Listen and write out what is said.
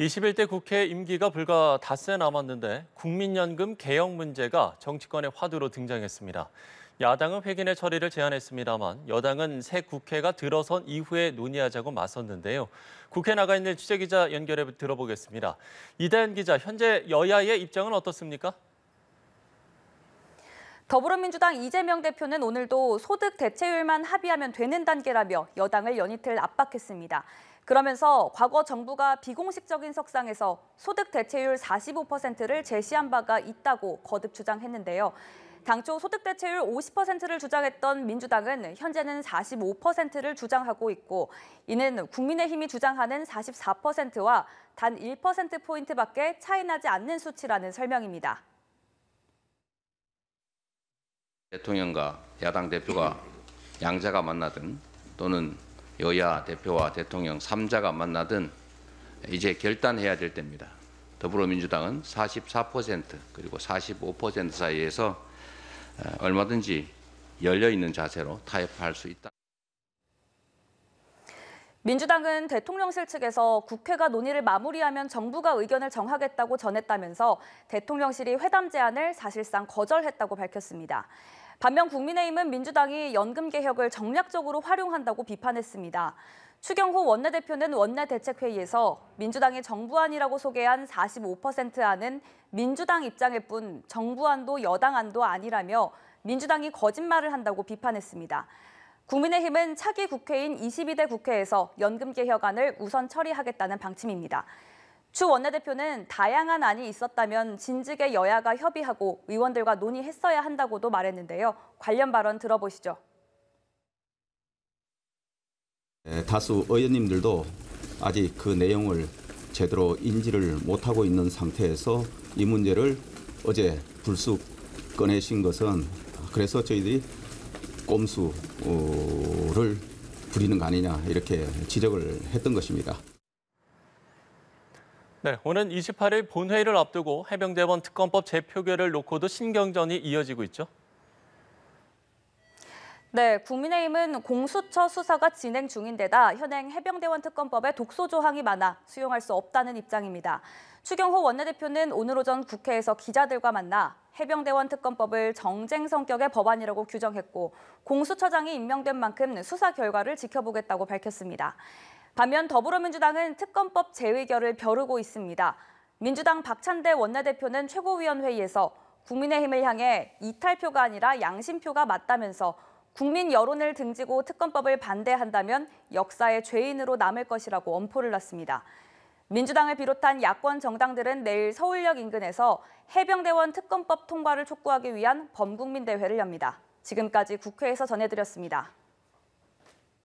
21대 국회 임기가 불과 닷새 남았는데 국민연금 개혁 문제가 정치권의 화두로 등장했습니다. 야당은 회기내 처리를 제안했습니다만 여당은 새 국회가 들어선 이후에 논의하자고 맞섰는데요. 국회 나가 있는 취재기자 연결해 들어보겠습니다. 이다현 기자, 현재 여야의 입장은 어떻습니까? 더불어민주당 이재명 대표는 오늘도 소득 대체율만 합의하면 되는 단계라며 여당을 연이틀 압박했습니다. 그러면서 과거 정부가 비공식적인 석상에서 소득 대체율 45%를 제시한 바가 있다고 거듭 주장했는데요. 당초 소득 대체율 50%를 주장했던 민주당은 현재는 45%를 주장하고 있고 이는 국민의힘이 주장하는 44%와 단 1%포인트밖에 차이 나지 않는 수치라는 설명입니다. 대통령과 야당 대표가 양자가 만나든 또는 여야 대표와 대통령 3자가 만나든 이제 결단해야 될 때입니다. 더불어민주당은 44% 그리고 45% 사이에서 어, 얼마든지 열려 있는 자세로 타협할 수 있다. 민주당은 대통령실 측에서 국회가 논의를 마무리하면 정부가 의견을 정하겠다고 전했다면서 대통령실이 회담 제안을 사실상 거절했다고 밝혔습니다. 반면 국민의힘은 민주당이 연금 개혁을 정략적으로 활용한다고 비판했습니다. 추경호 원내대표는 원내대책회의에서 민주당이 정부안이라고 소개한 45%안은 민주당 입장일 뿐 정부안도 여당안도 아니라며 민주당이 거짓말을 한다고 비판했습니다. 국민의힘은 차기 국회인 22대 국회에서 연금 개혁안을 우선 처리하겠다는 방침입니다. 추 원내대표는 다양한 안이 있었다면 진즉에 여야가 협의하고 의원들과 논의했어야 한다고도 말했는데요. 관련 발언 들어보시죠. 네, 다수 의원님들도 아직 그 내용을 제대로 인지를 못하고 있는 상태에서 이 문제를 어제 불쑥 꺼내신 것은 그래서 저희들이 꼼수를 부리는 거 아니냐 이렇게 지적을 했던 것입니다. 네, 오는 28일 본회의를 앞두고 해병대원 특검법 재표결을 놓고도 신경전이 이어지고 있죠. 네, 국민의힘은 공수처 수사가 진행 중인데다 현행 해병대원 특검법에 독소 조항이 많아 수용할 수 없다는 입장입니다. 추경호 원내대표는 오늘 오전 국회에서 기자들과 만나 해병대원 특검법을 정쟁 성격의 법안이라고 규정했고 공수처장이 임명된 만큼 수사 결과를 지켜보겠다고 밝혔습니다. 반면 더불어민주당은 특검법 재의결을 벼르고 있습니다. 민주당 박찬대 원내대표는 최고위원회의에서 국민의힘을 향해 이탈표가 아니라 양심표가 맞다면서 국민 여론을 등지고 특검법을 반대한다면 역사의 죄인으로 남을 것이라고 엄포를 놨습니다. 민주당을 비롯한 야권 정당들은 내일 서울역 인근에서 해병대원 특검법 통과를 촉구하기 위한 범국민 대회를 엽니다. 지금까지 국회에서 전해드렸습니다.